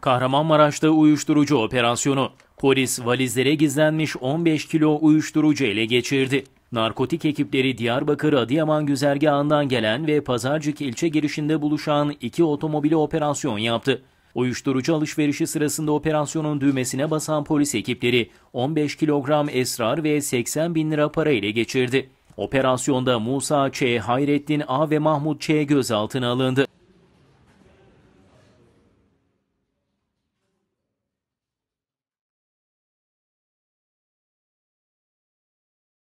Kahramanmaraş'ta uyuşturucu operasyonu. Polis valizlere gizlenmiş 15 kilo uyuşturucu ele geçirdi. Narkotik ekipleri Diyarbakır Adıyaman güzergahından gelen ve Pazarcık ilçe girişinde buluşan iki otomobili operasyon yaptı. Uyuşturucu alışverişi sırasında operasyonun düğmesine basan polis ekipleri 15 kilogram esrar ve 80 bin lira para ile geçirdi. Operasyonda Musa Ç, Hayrettin A ve Mahmut Ç gözaltına alındı.